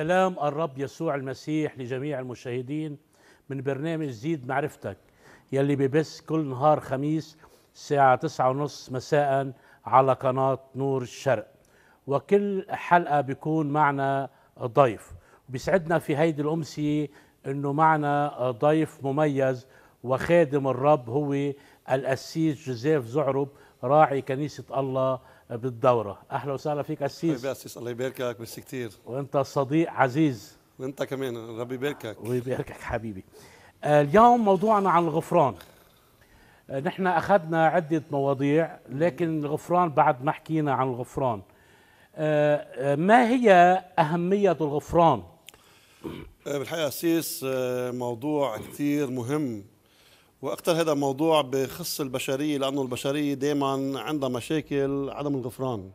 سلام الرب يسوع المسيح لجميع المشاهدين من برنامج زيد معرفتك يلي ببث كل نهار خميس الساعة تسعة ونص مساء على قناة نور الشرق وكل حلقة بيكون معنا ضيف بيسعدنا في هيدي الأمسية أنه معنا ضيف مميز وخادم الرب هو القسيس جوزيف زعرب راعي كنيسة الله بالدوره اهلا وسهلا فيك اسيس حبيبي اسيس الله يباركك بس كثير وانت صديق عزيز وانت كمان ربي يباركك ويباركك حبيبي آه، اليوم موضوعنا عن الغفران آه، نحن اخذنا عده مواضيع لكن الغفران بعد ما حكينا عن الغفران آه، ما هي اهميه الغفران بالحقيقه أسيس موضوع كثير مهم واكثر هذا الموضوع بخص البشريه لانه البشريه دائما عندها مشاكل عدم الغفران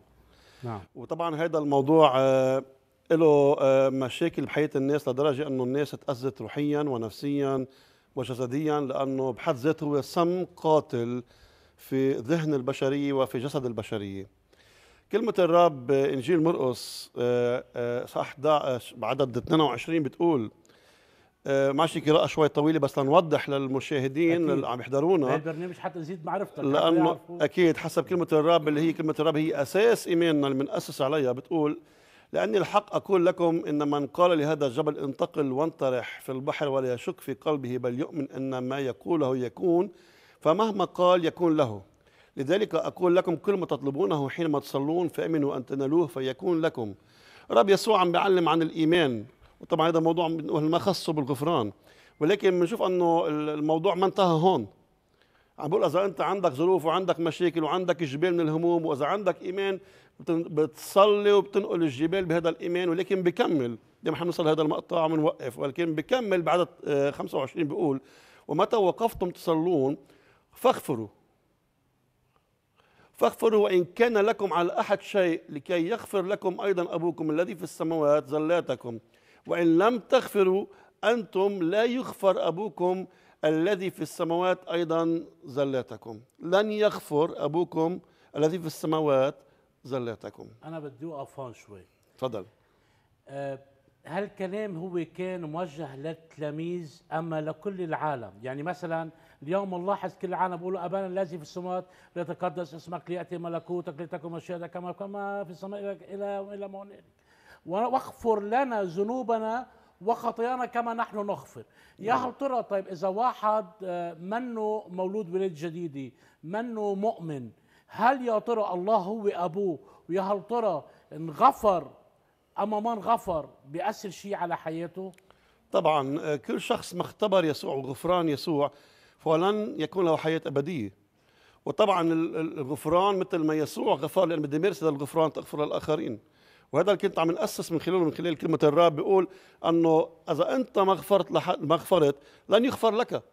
نعم وطبعا هذا الموضوع آه، له آه، مشاكل بحياه الناس لدرجه انه الناس تاذت روحيا ونفسيا وجسديا لانه بحد ذاته هو سم قاتل في ذهن البشريه وفي جسد البشريه كلمة الرب آه، إنجيل مرقس صح 11 بعدد 22 بتقول آه، معلش قراءة شوي طويلة بس لنوضح للمشاهدين أكيد. اللي عم يحضرونا هذا البرنامج حتى نزيد معرفتك لأنه أكيد حسب كلمة الرب اللي هي كلمة الرب هي أساس إيماننا اللي بنأسس عليها بتقول لأني الحق أقول لكم إن من قال لهذا الجبل انتقل وانطرح في البحر ولا يشك في قلبه بل يؤمن أن ما يقوله يكون فمهما قال يكون له لذلك أقول لكم كل ما تطلبونه حينما تصلون فأمنوا أن تنالوه فيكون لكم رب يسوع عم بيعلم عن الإيمان وطبعا هذا موضوع ما خصه بالغفران ولكن بنشوف انه الموضوع ما انتهى هون عم بقول اذا انت عندك ظروف وعندك مشاكل وعندك جبال من الهموم واذا عندك ايمان بتصلي وبتنقل الجبال بهذا الايمان ولكن بكمل لما حنوصل هذا المقطع بنوقف ولكن بكمل بعد 25 بقول ومتى وقفتم تصلون فاغفروا فاغفروا وان كان لكم على احد شيء لكي يغفر لكم ايضا ابوكم الذي في السماوات زلاتكم وإن لم تغفروا أنتم لا يغفر أبوكم الذي في السماوات أيضا زلاتكم لن يغفر أبوكم الذي في السماوات زلاتكم أنا بدي أقف هون شوي تفضل أه هالكلام هو كان موجه للتلاميذ أما لكل العالم يعني مثلا اليوم نلاحظ كل العالم بيقولوا أبانا الذي في السماوات ليتقدس اسمك ليأتي ملكوتك لتكن مشيئتك كما كما في السماء إلى إلى ما هنالك واغفر لنا ذنوبنا وخطايانا كما نحن نغفر يا نعم. هل ترى طيب اذا واحد آه، منه مولود ولد جديد منه مؤمن هل يا ترى الله هو ابوه ويا هل ترى انغفر اما ما انغفر بياثر شيء على حياته طبعا آه، كل شخص ما اختبر يسوع وغفران يسوع فلن يكون له حياه ابديه وطبعا الغفران مثل ما يسوع غفر لان بدي مارس هذا الغفران تغفر للاخرين وهذا اللي كنت عم نأسس من خلاله من خلال كلمة الرب بيقول أنه إذا أنت ما غفرت ما غفرت لن يغفر لك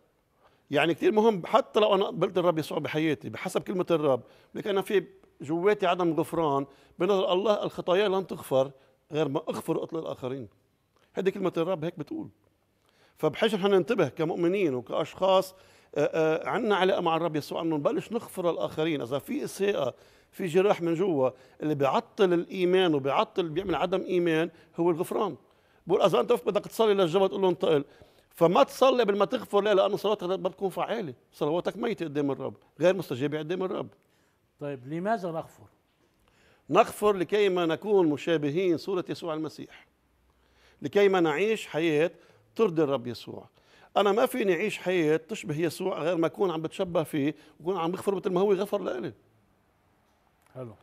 يعني كثير مهم حتى لو أنا قبلت الرب يسوع بحياتي بحسب كلمة الرب لكن أنا في جواتي عدم غفران بنظر الله الخطايا لن تغفر غير ما أغفر وأطلق الآخرين هذه كلمة الرب هيك بتقول فبحاجه نحن ننتبه كمؤمنين وكأشخاص عندنا علاقة مع الرب يسوع أنه نبلش نغفر الآخرين إذا في إساءة في جراح من جوا اللي بيعطل الايمان وبيعطل بيعمل عدم ايمان هو الغفران بقول اذا انت بدك تصلي للجبل تقول له انتقل فما تصلي قبل ما تغفر ليه لانه صلاتك ما بتكون فعاله صلواتك ميته قدام الرب غير مستجابه قدام الرب طيب لماذا نغفر نغفر لكيما نكون مشابهين صوره يسوع المسيح لكيما نعيش حياه ترضي الرب يسوع انا ما فيني اعيش حياه تشبه يسوع غير ما اكون عم بتشبه فيه وكون عم بغفر مثل ما هو غفر لإلي حلو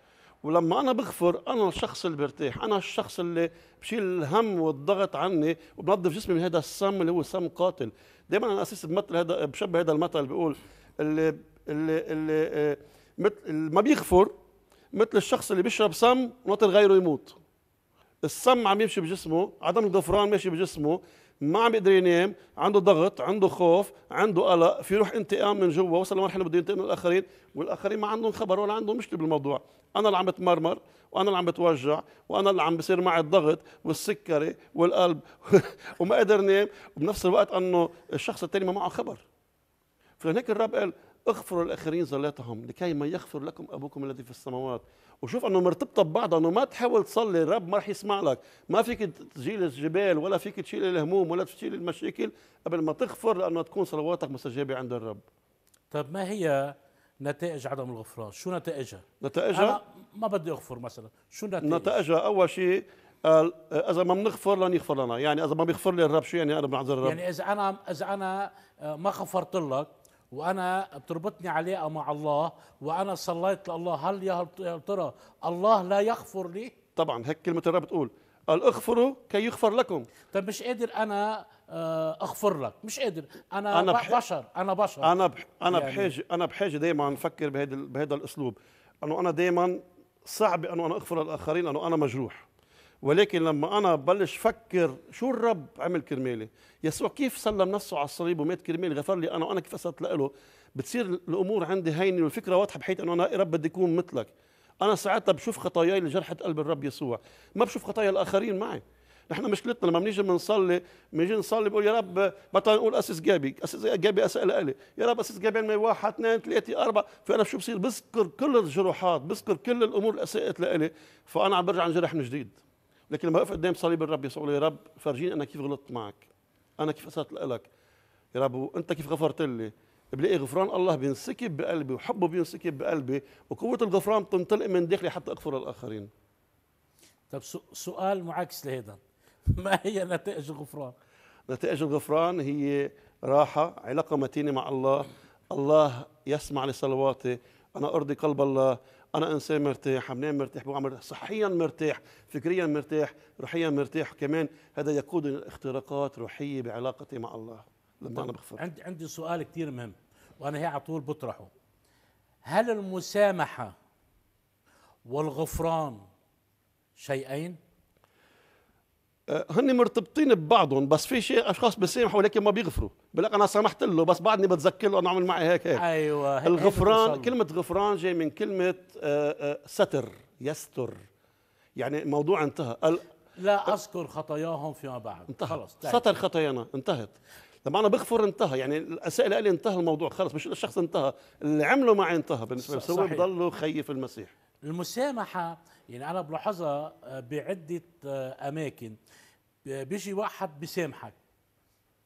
ولما انا بغفر انا الشخص اللي برتاح انا الشخص اللي بشيل الهم والضغط عني وبنظف جسمي من هذا السم اللي هو سم قاتل دائما انا اساس بمثل هذا بشبه هذا المثل بيقول اللي اللي اللي آه، مثل ما بيغفر مثل الشخص اللي بيشرب سم وناطر غيره يموت السم عم يمشي بجسمه عدم الغفران ماشي بجسمه ما عم بيقدر ينام عنده ضغط عنده خوف عنده قلق في روح انتقام من جوا وصل لمرحله بده ينتقم من الاخرين والاخرين ما عندهم خبر ولا عندهم مشكله بالموضوع انا اللي عم بتمرمر وانا اللي عم بتوجع وانا اللي عم بصير معي الضغط والسكري والقلب وما قدر نام وبنفس الوقت انه الشخص الثاني ما معه خبر فلهيك الرب قال اغفروا الاخرين زلاتهم لكي ما يغفر لكم ابوكم الذي في السماوات وشوف انه مرتبطه ببعضها انه ما تحاول تصلي الرب ما راح يسمع لك ما فيك تشيل الجبال ولا فيك تشيل الهموم ولا تشيل المشاكل قبل ما تغفر لانه تكون صلواتك مستجابه عند الرب طيب ما هي نتائج عدم الغفران شو نتائجها نتائجها أنا ما بدي اغفر مثلا شو النتائج نتائجها اول شيء اذا ما بنغفر لن يغفر لنا يعني اذا ما بيغفر لي الرب شو يعني انا بنعذر الرب يعني اذا انا اذا انا آه، ما غفرت لك وانا بتربطني علاقه مع الله وانا صليت لله هل يا ترى الله لا يغفر لي طبعا هيك كلمه الرب بتقول قال اغفروا كي يغفر لكم طب مش قادر انا آه، اغفر لك مش قادر انا, أنا بح... بشر انا بشر انا بح... انا يعني... بحاجه انا بحاجه دائما نفكر بهذا بهذا الاسلوب انه انا دائما صعب انه انا اغفر للاخرين لانه انا مجروح ولكن لما انا بلش فكر شو الرب عمل كرمالي يسوع كيف سلم نفسه على الصليب ومات كرمالي غفر لي انا وانا كيف اسرت له بتصير الامور عندي هينه والفكره واضحه بحيث انه انا يا رب بدي اكون مثلك انا ساعتها بشوف خطاياي اللي جرحت قلب الرب يسوع ما بشوف خطايا الاخرين معي نحن مشكلتنا لما بنيجي بنصلي بنيجي نصلي بقول يا رب بطل نقول اسس جابي اسس جابي اسال الي يا رب اسس جابي عندنا واحد اثنين ثلاثه اربعه فانا شو بصير بذكر كل الجروحات بذكر كل الامور اللي اساءت لإلي فانا عم برجع عن جرح من جديد لكن لما وقف قدام صليب الرب يسوع يا رب فرجيني انا كيف غلطت معك انا كيف اسأت لك يا رب وانت كيف غفرت لي بلاقي غفران الله بينسكب بقلبي وحبه بينسكب بقلبي وقوة الغفران بتنطلق من داخلي حتى أغفر للآخرين طب سؤال معاكس لهيدا ما هي نتائج الغفران؟ نتائج الغفران هي راحة علاقة متينة مع الله الله يسمع لصلواتي أنا أرضي قلب الله انا انسان مرتاح عملان مرتاح مرتاح صحيا مرتاح فكريا مرتاح روحيا مرتاح كمان هذا يقود اختراقات روحيه بعلاقتي مع الله لما انا بغفر عندي عندي سؤال كثير مهم وانا هي على طول بطرحه هل المسامحه والغفران شيئين آه، هن مرتبطين ببعضهم بس في شيء اشخاص بيسامحوا ولكن ما بيغفروا بلاقي انا سامحت له بس بعدني بتذكر له انا عمل معي هيك هيك ايوه هيك الغفران هيك كلمه غفران جاي من كلمه آه، آه، ستر يستر يعني الموضوع انتهى لا اذكر خطاياهم فيما بعد انتهى خلص ستر خطايانا انتهت لما انا بغفر انتهى يعني الاساءه لي انتهى الموضوع خلص مش الشخص انتهى اللي عمله معي انتهى بالنسبه لي هو بضله خيف المسيح المسامحه يعني انا بلاحظها آه، بعده آه، اماكن بيجي واحد بيسامحك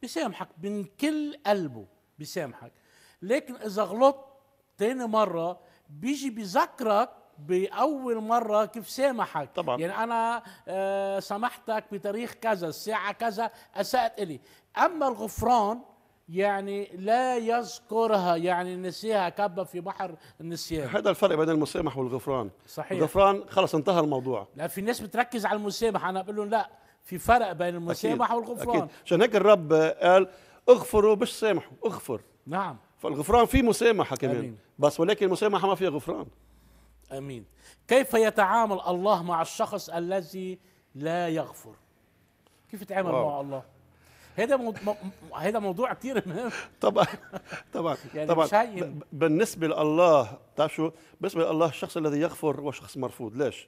بيسامحك من كل قلبه بيسامحك لكن اذا غلطت تاني مره بيجي بذكرك باول مره كيف سامحك طبعا يعني انا آه، سامحتك بتاريخ كذا الساعه كذا اسات الي اما الغفران يعني لا يذكرها يعني نسيها كبة في بحر النسيان هذا الفرق بين المسامح والغفران صحيح الغفران خلص انتهى الموضوع لا في ناس بتركز على المسامح انا بقول لهم لا في فرق بين المسامح أكيد والغفران أكيد. عشان هيك الرب قال اغفروا مش سامحوا اغفر نعم فالغفران فيه مسامحة كمان أمين. بس ولكن المسامحة ما فيها غفران أمين كيف يتعامل الله مع الشخص الذي لا يغفر كيف يتعامل مع الله هذا موضوع هذا موضوع كثير مهم طبعا طبعا يعني طبعا بالنسبه لله بتعرف شو بالنسبه لله الشخص الذي يغفر هو شخص مرفوض ليش؟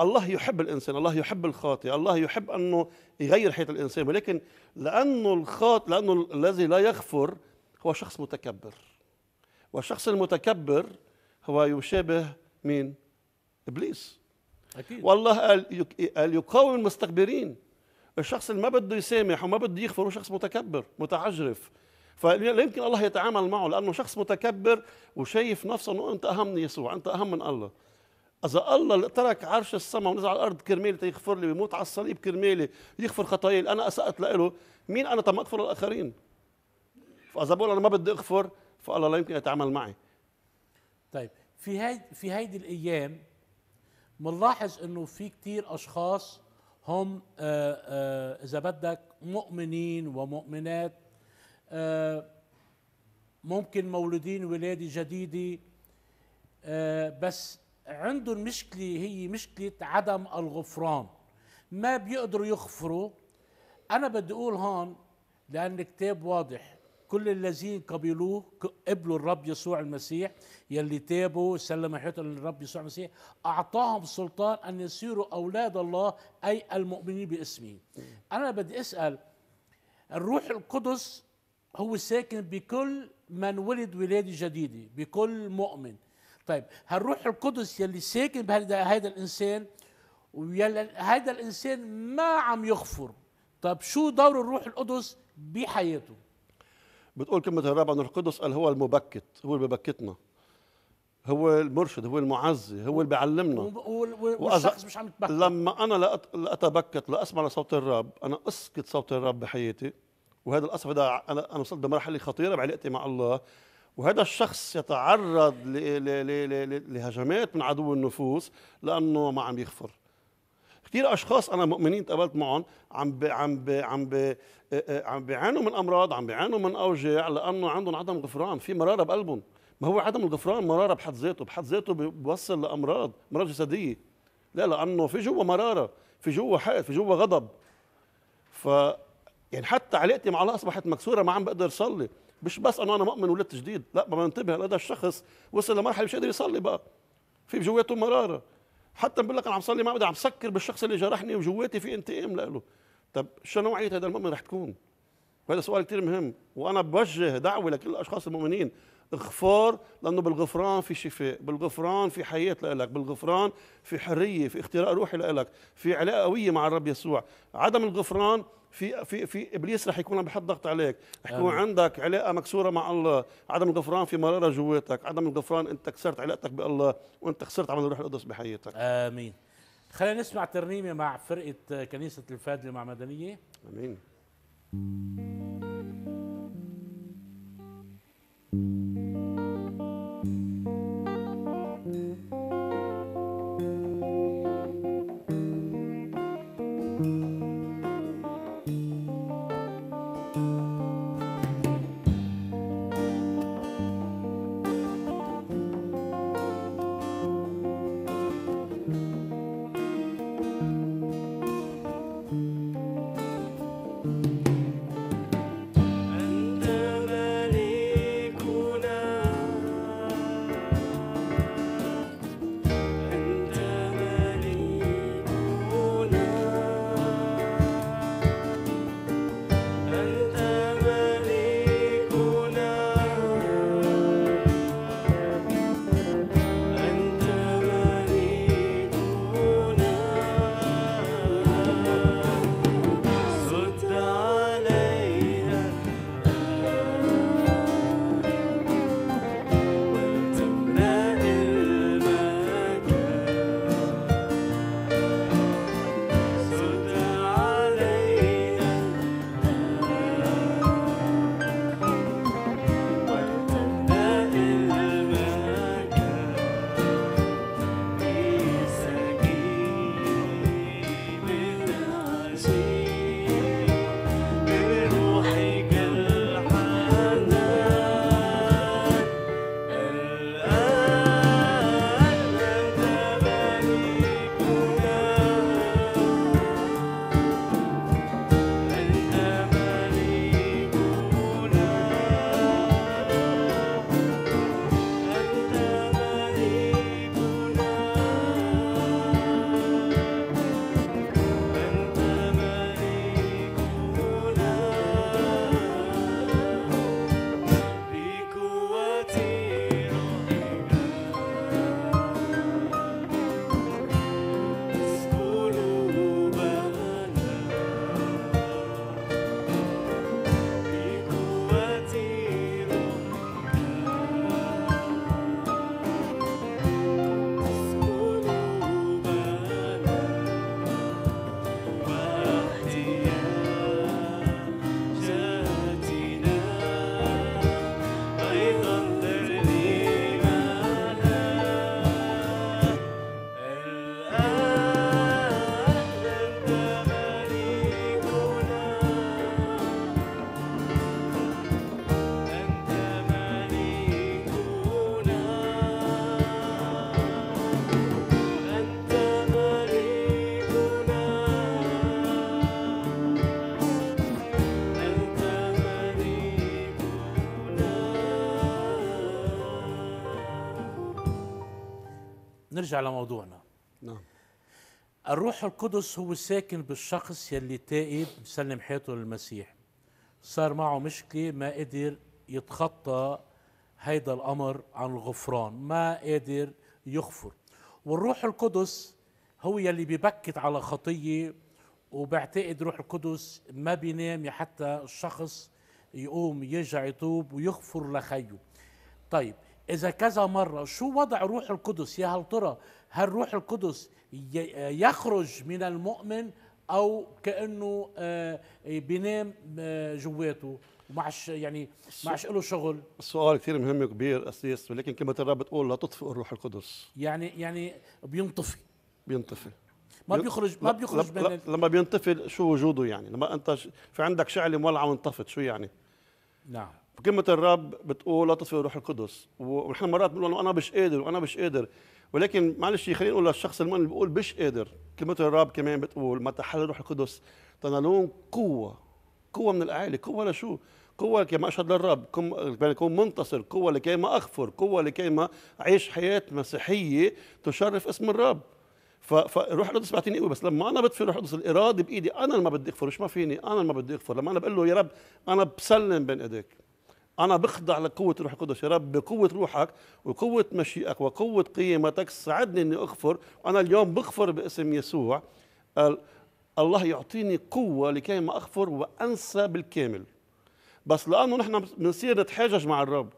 الله يحب الانسان الله يحب الخاطئ الله يحب انه يغير حياه الانسان ولكن لانه الخاطئ لانه الذي لا يغفر هو شخص متكبر والشخص المتكبر هو يشابه مين ابليس اكيد والله قال قال يقاوم المستكبرين الشخص اللي ما بده يسامح وما بده يغفر هو شخص متكبر متعجرف فلا يمكن الله يتعامل معه لانه شخص متكبر وشايف نفسه انه انت اهم من يسوع انت اهم من الله اذا الله ترك عرش السماء ونزل على الارض كرمالي تيغفر لي بموت على الصليب كرمالي يغفر خطاياي انا اسأت له مين انا تم اغفر الاخرين فاذا بقول انا ما بدي اغفر فالله لا يمكن يتعامل معي طيب في هاي في هيدي الايام بنلاحظ انه في كثير اشخاص هم آه، آه، إذا بدك مؤمنين ومؤمنات آه، ممكن مولودين ولادة جديدة بس عندهم مشكلة هي مشكلة عدم الغفران ما بيقدروا يغفروا أنا بدي أقول هون لأن الكتاب واضح كل الذين قبلوه قبلوا الرب يسوع المسيح يلي تابوا سلم حياتهم للرب يسوع المسيح اعطاهم سلطان ان يصيروا اولاد الله اي المؤمنين باسمه انا بدي اسال الروح القدس هو ساكن بكل من ولد ولاده جديده بكل مؤمن طيب هالروح القدس يلي ساكن بهذا الانسان ويلي هذا الانسان ما عم يغفر طيب شو دور الروح القدس بحياته بتقول كلمه الرب عن القدس قال هو المبكت هو اللي ببكتنا هو المرشد هو المعزي هو اللي بيعلمنا والشخص مش عم يتبكت لما انا لا اتبكت لا اسمع لصوت الرب انا اسكت صوت الرب بحياتي وهذا الاسف هذا انا انا وصلت بمرحله خطيره بعلاقتي مع الله وهذا الشخص يتعرض لهجمات من عدو النفوس لانه ما عم يغفر كثير اشخاص انا مؤمنين تقابلت معهم عم بي عم بي عم بي آه، آه، عم بيعانوا من امراض عم بيعانوا من اوجاع لانه عندهم عدم غفران في مراره بقلبهم ما هو عدم الغفران مراره بحد ذاته بحد ذاته بيوصل لامراض امراض جسديه لا لانه في جوا مراره في جوا حقد في جوا غضب ف يعني حتى علاقتي مع الله اصبحت مكسوره ما عم بقدر صلي مش بس انه انا مؤمن ولدت جديد لا ما بنتبه هذا الشخص وصل لمرحله مش قادر يصلي بقى في بجواته مراره حتى بقول لك انا عم صلي ما بدي عم سكر بالشخص اللي جرحني وجواتي في انتقام له طب شو نوعيه هذا المؤمن رح تكون؟ وهذا سؤال كثير مهم وانا بوجه دعوه لكل الاشخاص المؤمنين اغفر لانه بالغفران في شفاء، بالغفران في حياه لإلك بالغفران في حريه، في اختراق روحي لإلك في علاقه قويه مع الرب يسوع، عدم الغفران في في في ابليس رح يكون عم بحط ضغط عليك، رح يكون عندك علاقه مكسوره مع الله، عدم الغفران في مراره جواتك، عدم الغفران انت كسرت علاقتك بالله وانت خسرت عمل الروح القدس بحياتك. امين. خلينا نسمع ترنيمه مع فرقه كنيسه الفادلة مع مدنيه امين نرجع لموضوعنا نعم الروح القدس هو الساكن بالشخص يلي تائب مسلم حياته للمسيح صار معه مشكلة ما قدر يتخطى هيدا الأمر عن الغفران ما قادر يغفر والروح القدس هو يلي ببكت على خطية وبعتقد روح القدس ما بينام حتى الشخص يقوم يرجع يتوب ويغفر لخيه طيب إذا كذا مرة شو وضع روح القدس يا هل ترى هل روح القدس يخرج من المؤمن أو كأنه آه، بينام آه، جواته ومعش يعني معش له شغل السؤال كثير مهم وكبير أسيس ولكن كلمة الرب بتقول لا تطفئ الروح القدس يعني يعني بينطفي بينطفي ما بيخرج ما بيخرج من لما بينطفي شو وجوده يعني لما انت في عندك شعله مولعه وانطفت شو يعني نعم وكلمة الرب بتقول لا تطفئوا الروح القدس ونحن مرات بنقول انا مش قادر وانا مش قادر ولكن معلش خلينا نقول للشخص المؤمن اللي بيقول مش قادر كلمة الرب كمان بتقول متى حل الروح القدس تنالون قوة قوة من الأعالي قوة لشو؟ قوة لكي ما أشهد للرب كما أكون منتصر قوة لكي ما أغفر قوة لكي ما أعيش حياة مسيحية تشرف اسم الرب فروح القدس بيعطيني قوه بس لما انا بطفي روح القدس الاراده بايدي انا اللي ما بدي اغفر مش ما فيني انا اللي ما بدي اغفر لما انا بقول له يا رب انا بسلم بين ايديك انا بخضع لقوه الروح القدس يا رب بقوه روحك وقوه مشيئك وقوه قيمتك ساعدني اني اغفر وانا اليوم بغفر باسم يسوع الله يعطيني قوه لكي ما اغفر وانسى بالكامل بس لانه نحن بنصير نتحاجج مع الرب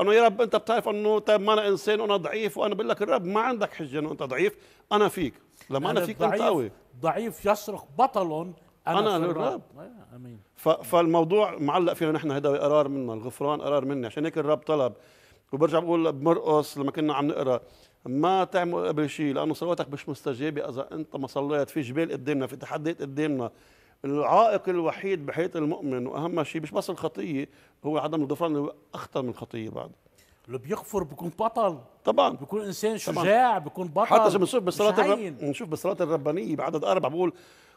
انه يا رب انت بتعرف انه طيب ما انا انسان وانا ضعيف وانا بقول لك الرب ما عندك حجه انه انت ضعيف انا فيك لما انا, أنا فيك انت قوي ضعيف يصرخ بطل انا انا الرب آه، امين فالموضوع معلق فينا نحن هذا قرار منا الغفران قرار مني عشان هيك الرب طلب وبرجع بقول بمرقص لما كنا عم نقرا ما تعمل قبل شيء لانه صلواتك مش مستجابه اذا انت ما صليت في جبال قدامنا في تحديات قدامنا العائق الوحيد بحياه المؤمن واهم شيء مش بس الخطيه هو عدم الغفران اللي اخطر من الخطيه بعد اللي بيغفر بيكون بطل طبعا بيكون انسان شجاع بيكون بطل حتى بنشوف بالصلاه الرب بنشوف بالصلاه الربانيه بعدد اربعه بقول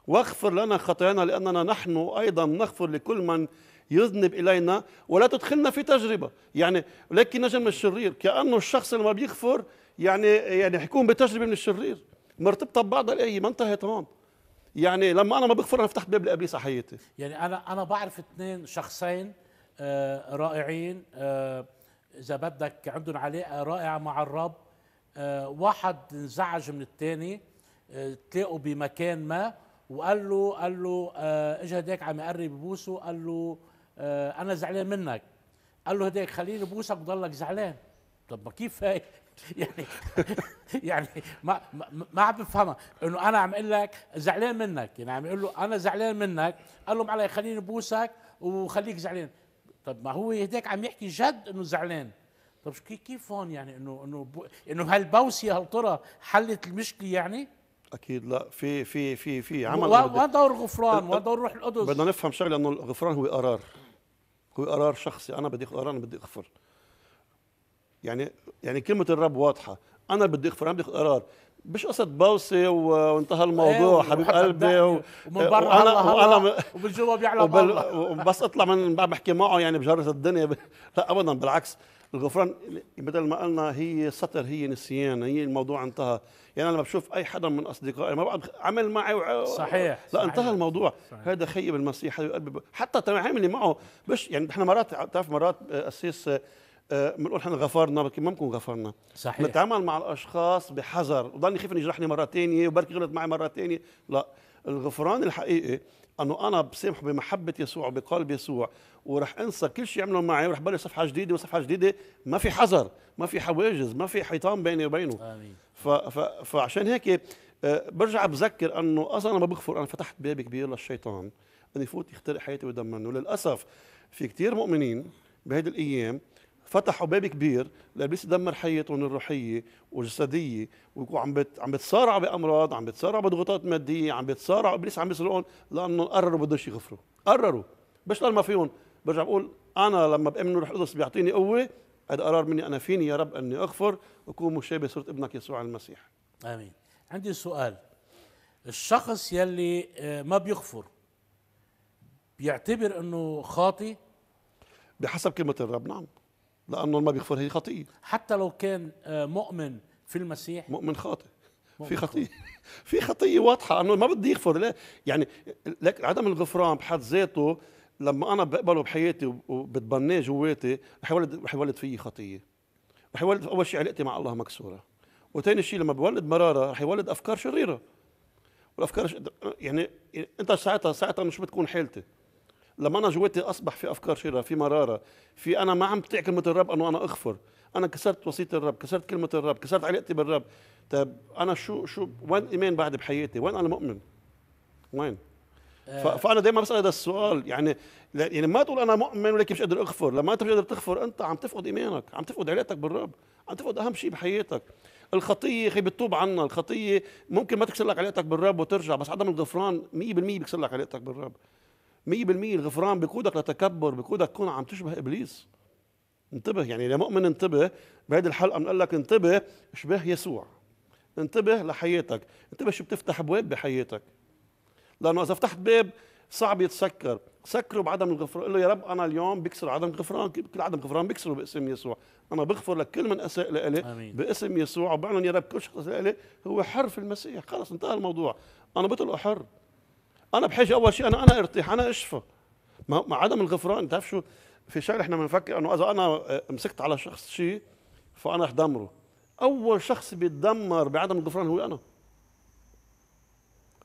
واغفر لنا خطايانا لأننا نحن أيضا نغفر لكل من يذنب إلينا ولا تدخلنا في تجربة يعني لكن نجم الشرير كأنه الشخص اللي ما بيغفر يعني يعني حيكون بتجربة من الشرير مرتبطة ببعض الآية ما انتهت هون يعني لما أنا ما بغفر أنا فتحت باب لإبليس حياتي يعني أنا أنا بعرف اثنين شخصين آه رائعين آه إذا بدك عندهم علاقة رائعة مع الرب آه واحد انزعج من الثاني آه، تلاقوا بمكان ما وقال له قال له آه، اجى هداك عم يقرب يبوسه قال له آه، انا زعلان منك قال له هداك خليني بوسك وضلك زعلان طب ما كيف هاي يعني يعني ما ما, عم بفهمها انه انا عم اقول لك زعلان منك يعني عم يقول له انا زعلان منك قال له معلي خليني بوسك وخليك زعلان طب ما هو هداك عم يحكي جد انه زعلان طب كيف هون يعني انه انه انه هالبوسه هالطره حلت المشكله يعني اكيد لا في في في في عمل وين الغفران؟ غفران دور روح القدس بدنا نفهم شغله انه الغفران هو قرار هو قرار شخصي انا بدي قرار انا بدي اغفر يعني يعني كلمه الرب واضحه انا بدي اغفر انا بدي قرار مش قصد بوسه وانتهى الموضوع أيوة حبيب قلبي و... ومن برا وانا وانا م... ومن جوا وبل... وبس اطلع من بحكي معه يعني بجرس الدنيا ب... لا ابدا بالعكس الغفران بدل ما قلنا هي سطر هي نسيان هي الموضوع انتهى يعني انا بشوف اي حدا من اصدقائي ما بعد عمل معي وع... صحيح لا صحيح. انتهى الموضوع هذا خي بالمسيح حتى تعاملي معه مش يعني نحن مرات بتعرف مرات آه، اسيس آه، آه، بنقول احنا غفرنا لكن ما بنكون غفرنا صحيح نتعامل مع الاشخاص بحذر وضلني خيف اني يجرحني مره ثانيه وبركي غلط معي مره ثانيه لا الغفران الحقيقي انه انا بسامحه بمحبه يسوع وبقلب يسوع ورح انسى كل شيء عمله معي ورح بلش صفحه جديده وصفحه جديده ما في حذر ما في حواجز ما في حيطان بيني وبينه امين ف ف فعشان هيك آه، برجع بذكر انه اصلا ما بغفر انا فتحت باب كبير للشيطان انه يفوت يخترق حياتي ويدمرني وللاسف في كثير مؤمنين بهيدي الايام فتحوا باب كبير لابليس يدمر حياتهم الروحيه والجسديه ويكون عم بت عم بتصارعوا بامراض عم بتصارعوا بضغوطات ماديه عم بتصارعوا ابليس عم يسرقهم لانهم قرروا بدهم يغفروا قرروا بشتغل ما فيهم برجع بقول انا لما بامن روح القدس بيعطيني قوه هذا قرار مني انا فيني يا رب اني اغفر واكون مشابه صوره ابنك يسوع المسيح امين عندي سؤال الشخص يلي آه، ما بيغفر بيعتبر انه خاطي بحسب كلمه الرب نعم لانه ما بيغفر هي خطيه حتى لو كان آه، مؤمن في المسيح مؤمن خاطئ في خطيه في خطيه واضحه انه ما بدي يغفر لا يعني لك عدم الغفران بحد ذاته لما انا بقبله بحياتي وبتبناه جواتي رح يولد رح يولد فيي خطيه رح يولد اول شيء علاقتي مع الله مكسوره وثاني شيء لما بولد مراره رح يولد افكار شريره والافكار يعني انت ساعتها ساعتها مش بتكون حالتي لما انا جواتي اصبح في افكار شريره في مراره في انا ما عم بطيع كلمه الرب انه انا اغفر انا كسرت وصيه الرب كسرت كلمه الرب كسرت علاقتي بالرب طيب انا شو شو وين ايمان بعد بحياتي وين انا مؤمن وين آه. فانا دائما بسال هذا السؤال يعني يعني ما تقول انا مؤمن ولكن مش قادر اغفر لما انت مش قادر تغفر انت عم تفقد ايمانك عم تفقد علاقتك بالرب عم تفقد اهم شيء بحياتك الخطيه خي بتطوب عنا الخطيه ممكن ما تكسر لك علاقتك بالرب وترجع بس عدم الغفران 100% بيكسر لك علاقتك بالرب 100% الغفران بقودك لتكبر بقودك تكون عم تشبه ابليس انتبه يعني لمؤمن انتبه بهيدي الحلقه بنقول لك انتبه شبه يسوع انتبه لحياتك انتبه شو بتفتح ابواب بحياتك لانه اذا فتحت باب صعب يتسكر سكره بعدم الغفران قل له يا رب انا اليوم بكسر عدم غفران كل عدم غفران بكسره باسم يسوع انا بغفر لك كل من اساء لإلي باسم يسوع وبعلن يا رب كل شخص لإلي هو حر في المسيح خلص انتهى الموضوع انا بطل حر انا بحاجه اول شيء انا انا ارتاح انا اشفى ما مع عدم الغفران تعرف شو في شغله احنا بنفكر انه اذا انا آه، مسكت على شخص شيء فانا رح دمره اول شخص بيتدمر بعدم الغفران هو انا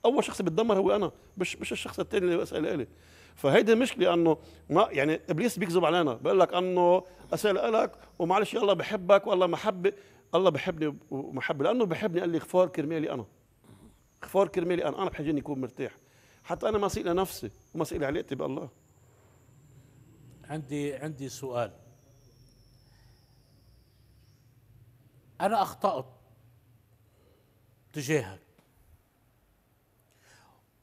اول شخص بيتدمر هو انا مش مش الشخص الثاني اللي بسال الي فهيدي مشكله انه ما يعني ابليس بيكذب علينا بقول لك انه اسال لك ومعلش الله بحبك والله محبه الله بحبني ومحبه لانه بحبني قال لي غفار كرمالي انا غفار كرمالي انا انا بحاجه اني اكون مرتاح حتى انا اصير لنفسي اصير لعلاقتي بالله عندي عندي سؤال انا اخطات تجاهك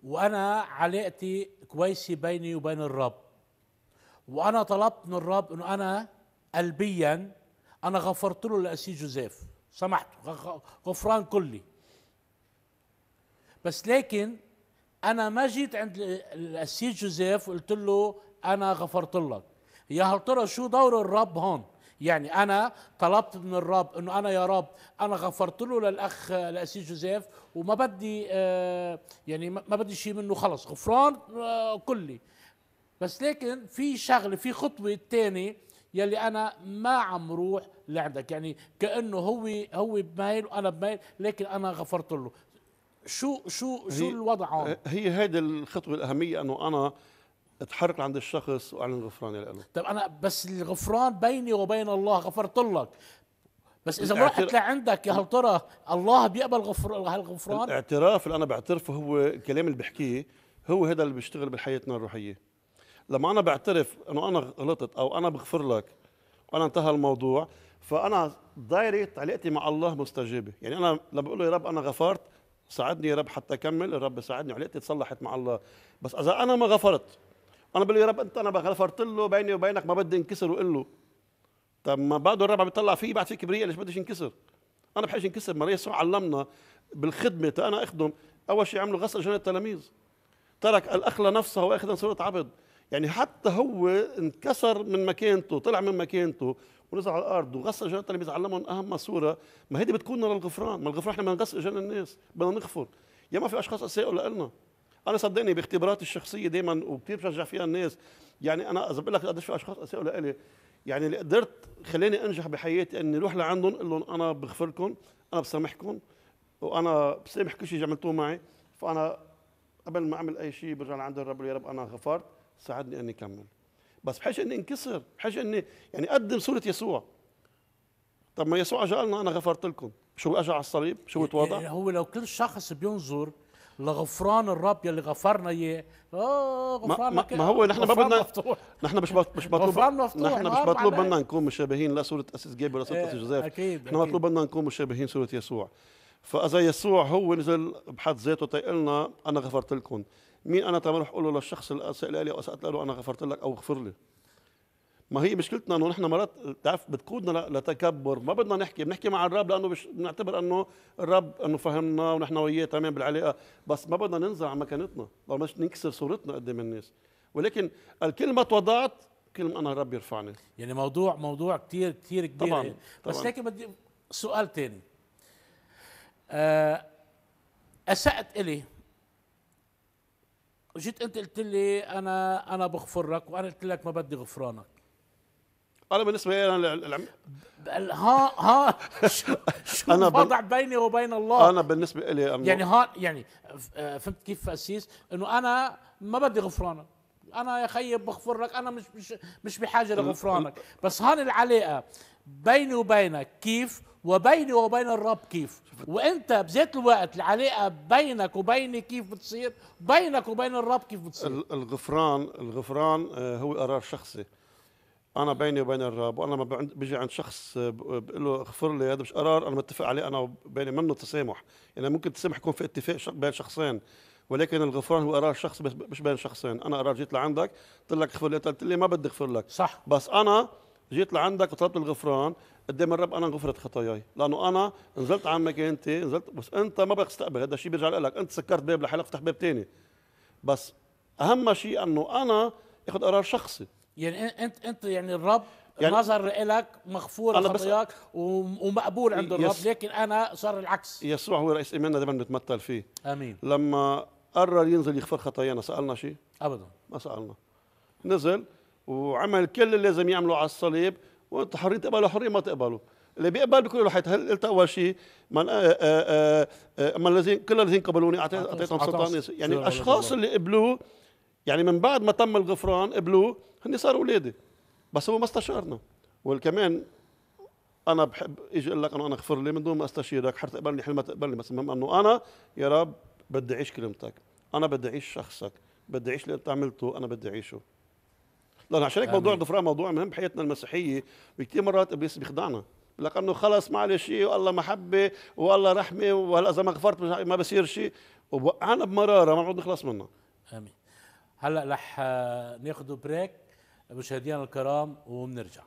وانا علاقتي كويسه بيني وبين الرب وانا طلبت من الرب انه انا قلبيا انا غفرت له لاسي جوزيف سمحته غفران كلي بس لكن انا ما جيت عند السيد جوزيف وقلت له انا غفرت لك يا هل ترى شو دور الرب هون يعني انا طلبت من الرب انه انا يا رب انا غفرت له للاخ الاسير جوزيف وما بدي آه يعني ما بدي شيء منه خلص غفران آه كلي بس لكن في شغله في خطوه تانية يلي انا ما عم روح لعندك يعني كانه هو هو بميل وانا بميل لكن انا غفرت له شو شو شو الوضع هون؟ هي هيدي الخطوه الاهميه انه انا اتحرك لعند الشخص واعلن غفراني له طيب انا بس الغفران بيني وبين الله غفرت لك بس اذا ما رحت لعندك يا هل ترى الله بيقبل غفر هالغفران الاعتراف اللي انا بعترفه هو الكلام اللي بحكيه هو هذا اللي بيشتغل بحياتنا الروحيه لما انا بعترف انه انا غلطت او انا بغفر لك وانا انتهى الموضوع فانا دايركت علاقتي مع الله مستجابه يعني انا لما بقول له يا رب انا غفرت ساعدني يا رب حتى اكمل الرب ساعدني وعلاقتي تصلحت مع الله بس اذا انا ما غفرت انا بقول يا رب انت انا غفرت له بيني وبينك ما بدي انكسر وقول له طب ما بعده الرب عم بيطلع فيه بعد في كبرياء ليش بدي انكسر انا بحاجة انكسر ما يسوع علمنا بالخدمه انا اخدم اول شيء عملوا غسل جنة التلاميذ ترك الاخ نفسه واخذ صوره عبد يعني حتى هو انكسر من مكانته طلع من مكانته ونزل على الارض وغسل جنات اللي بيتعلمهم اهم صوره ما هيدي بتكون للغفران ما الغفران احنا ما نغص اجرنا الناس بدنا نغفر يا ما في اشخاص اساءوا لنا انا صدقني باختباراتي الشخصيه دائما وكثير بشجع فيها الناس يعني انا اذا بقول لك قديش في اشخاص اساءوا لي يعني اللي قدرت خلاني انجح بحياتي اني اروح لعندهم اقول لهم انا بغفر لكم انا بسامحكم وانا بسامح كل شيء عملتوه معي فانا قبل ما اعمل اي شيء برجع لعند الرب يا رب انا غفرت ساعدني اني اكمل بس بحاجه اني انكسر بحاجه اني يعني اقدم صوره يسوع طب ما يسوع جاء لنا انا غفرت لكم شو اجى على الصليب شو يعني هو لو كل شخص بينظر لغفران الرب يلي غفرنا اياه اه غفران ما, ما هو نحن ما بدنا نحن مش مش مطلوب نحن مش مطلوب منا نكون مشابهين لا سوره اسيس جابر ولا سوره إيه، جوزيف اكيد نحن مطلوب منا نكون مشابهين سوره يسوع فاذا يسوع هو نزل بحد ذاته تيقول انا غفرت لكم مين انا تمام اروح اقول له للشخص اللي سال لي واسات له انا غفرت لك او اغفر لي ما هي مشكلتنا انه نحن مرات بتعرف بتقودنا لتكبر ما بدنا نحكي بنحكي مع الرب لانه بش... بنعتبر انه الرب انه فهمنا ونحن وياه تمام بالعلاقه بس ما بدنا ننزع مكانتنا بدنا نكسر صورتنا قدام إيه الناس ولكن الكلمه توضعت كلمة أنا الرب يرفعني يعني موضوع موضوع كثير كثير كبير طبعا, بس طبعاً. لكن بدي سؤال ثاني أه... أسأت إلي جيت انت قلت لي انا انا بغفر لك وانا قلت لك ما بدي غفرانك انا بالنسبه لي انا العم... ها ها شو انا الوضع بيني وبين الله انا بالنسبه لي يعني ها يعني آه، فهمت كيف فاسيس انه انا ما بدي غفرانك انا يا خيي بغفر لك انا مش مش مش بحاجه لغفرانك بس هان العلاقه بيني وبينك كيف وبيني وبين الرب كيف وانت بذات الوقت العلاقه بينك وبيني كيف بتصير بينك وبين الرب كيف بتصير الغفران الغفران آه، هو قرار شخصي انا بيني وبين الرب وانا لما بيجي عند شخص آه، آه، بقول له اغفر لي هذا مش قرار انا متفق عليه انا وبيني منه تسامح يعني ممكن تسامح يكون في اتفاق بين شخصين ولكن الغفران هو قرار شخص مش بين شخصين انا قرار جيت لعندك قلت لك اغفر لي قلت لي ما بدي اغفر لك صح بس انا جيت لعندك وطلبت الغفران قدام الرب إيه انا غفرت خطاياي لانه انا نزلت عن مكانتي نزلت بس انت ما بدك تستقبل هذا الشيء بيرجع لك انت سكرت باب لحالك فتح باب ثاني بس اهم شيء انه انا اخذ قرار شخصي يعني انت انت يعني الرب يعني نظر لك مغفور خطاياك ومقبول عند الرب لكن انا صار العكس يسوع هو رئيس ايماننا دائما بنتمثل فيه امين لما قرر ينزل يغفر خطايانا سالنا شيء ابدا ما سالنا نزل وعمل كل اللي لازم يعمله على الصليب وانت حريه تقبله حريه ما تقبله اللي بيقبل بكل له حيث هل اول شيء من اما آه، آه، آه، الذين كل الذين قبلوني اعطيتهم سلطان يعني الاشخاص اللي قبلوه يعني من بعد ما تم الغفران قبلوه هن صاروا اولادي بس هو ما استشارنا والكمان انا بحب اجي اقول لك انه انا اغفر لي من دون ما استشيرك حتى تقبلني حل ما تقبلني بس المهم انه انا يا رب بدي اعيش كلمتك انا بدي اعيش شخصك بدي اعيش اللي انت عملته انا بدي اعيشه لان عشان هيك موضوع الغفران موضوع مهم بحياتنا المسيحيه بكثير مرات ابليس بيخدعنا لأنه لك انه خلص معلش والله محبه والله رحمه وهلا اذا ما غفرت ما بصير شيء وبوقعنا بمراره ما بنعود نخلص منها امين هلا رح آه، ناخذ بريك مشاهدينا الكرام وبنرجع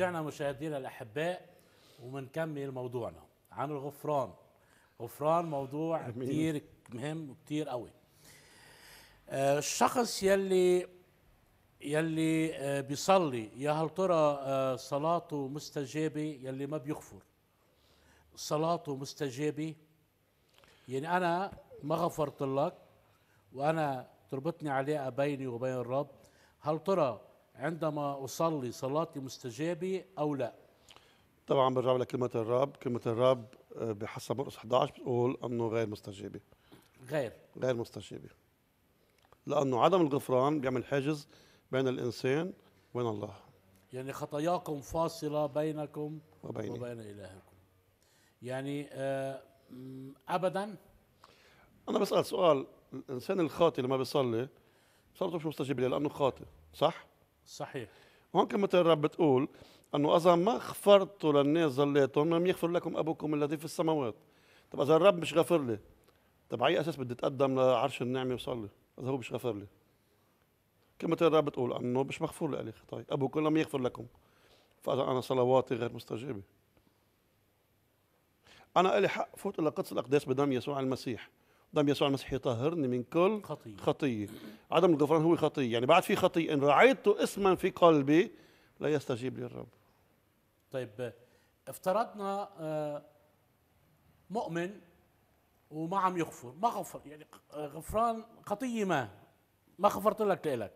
رجعنا مشاهدينا الاحباء وبنكمل موضوعنا عن الغفران غفران موضوع كثير مهم وكثير قوي آه، الشخص يلي يلي آه، بيصلي يا هل ترى آه، صلاته مستجابه يلي ما بيغفر صلاته مستجابه يعني انا ما غفرت لك وانا تربطني علاقه بيني وبين الرب هل ترى عندما أصلي صلاتي مستجابة أو لا طبعا بنرجع لكلمة الرب كلمة الرب آه، بحسب مرقس 11 بتقول أنه غير مستجابة غير غير مستجابة لأنه عدم الغفران بيعمل حاجز بين الإنسان وبين الله يعني خطاياكم فاصلة بينكم وبيني. وبين إلهكم يعني آه، أبدا أنا بسأل سؤال الإنسان الخاطئ لما بيصلي صلاته مش مستجابة لأنه خاطئ صح؟ صحيح هون كلمة الرب بتقول أنه إذا ما غفرتوا للناس ظليتهم لم يغفر لكم أبوكم الذي في السماوات طب إذا الرب مش غفر لي طب على أي أساس بدي أتقدم لعرش النعمة وصلي إذا هو مش غفر لي كلمة الرب بتقول أنه مش مغفور لي خطاي أبوكم لم يغفر لكم فإذا أنا صلواتي غير مستجابة أنا إلي حق فوت إلى قدس الأقداس بدم يسوع المسيح دم يسوع المسيح يطهرني من كل خطية, خطية. عدم الغفران هو خطية يعني بعد في خطية إن رعيت اسما في قلبي لا يستجيب لي الرب طيب افترضنا آه، مؤمن وما عم يغفر ما غفر يعني غفران خطية ما ما غفرت لك لإلك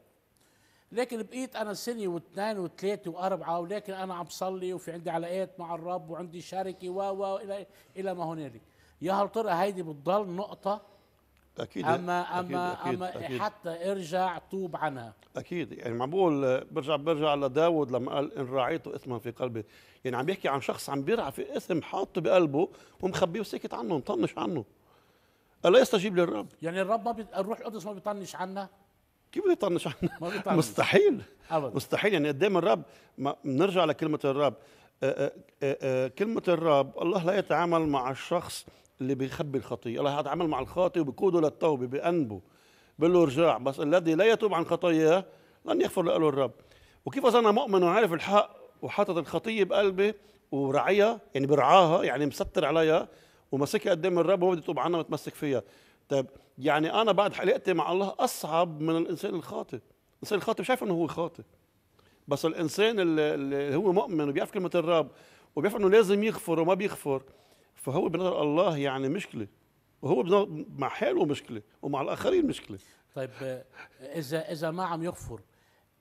لكن بقيت انا سنه واثنين وثلاثه واربعه ولكن انا عم صلي وفي عندي علاقات مع الرب وعندي شركه و و الى الى ما هنالك يا هل ترى هيدي بتضل نقطه اكيد اما أكيد اما أكيد اما أكيد حتى ارجع طوب عنها اكيد يعني معقول برجع برجع لداود لما قال ان رعيت اثما في قلبي يعني عم يحكي عن شخص عم بيرعى في اثم حاطه بقلبه ومخبيه وسكت عنه مطنش عنه الا يستجيب للرب يعني الرب ما بيت... الروح القدس ما بيطنش عنا كيف بده يطنش عنا ما بيطنش. مستحيل أبدا. مستحيل يعني قدام الرب ما بنرجع لكلمه الرب آآ أه، آآ أه، آآ أه، كلمه الرب الله لا يتعامل مع الشخص اللي بيخبي الخطيه الله هيتعامل مع الخاطئ وبيقوده للتوبه بانبه بقول له ارجع بس الذي لا يتوب عن خطاياه لن يغفر له الرب وكيف اذا انا مؤمن وعارف الحق وحاطط الخطيه بقلبي ورعيها يعني برعاها يعني مستر عليها ومسكها قدام إيه الرب وهو بده يتوب عنها ويتمسك فيها طيب يعني انا بعد حلقتي مع الله اصعب من الانسان الخاطئ الانسان الخاطئ مش عارف انه هو خاطئ بس الانسان اللي هو مؤمن وبيعرف كلمه الرب وبيعرف انه لازم يغفر وما بيغفر فهو بنظر الله يعني مشكله وهو مع حاله مشكله ومع الاخرين مشكله طيب اذا اذا ما عم يغفر